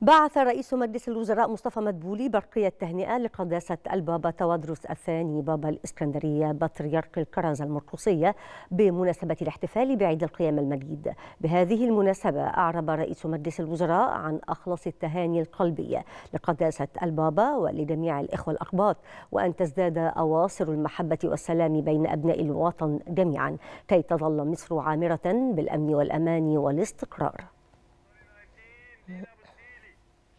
بعث رئيس مجلس الوزراء مصطفى مدبولي برقية تهنئة لقداسة البابا توادرس الثاني بابا الإسكندرية بطريرك الكرنزة المرقصية بمناسبة الاحتفال بعيد القيام المجيد بهذه المناسبة أعرب رئيس مجلس الوزراء عن أخلص التهاني القلبية لقداسة البابا ولجميع الإخوة الأقباط وأن تزداد أواصر المحبة والسلام بين أبناء الوطن جميعا كي تظل مصر عامرة بالأمن والأمان والاستقرار.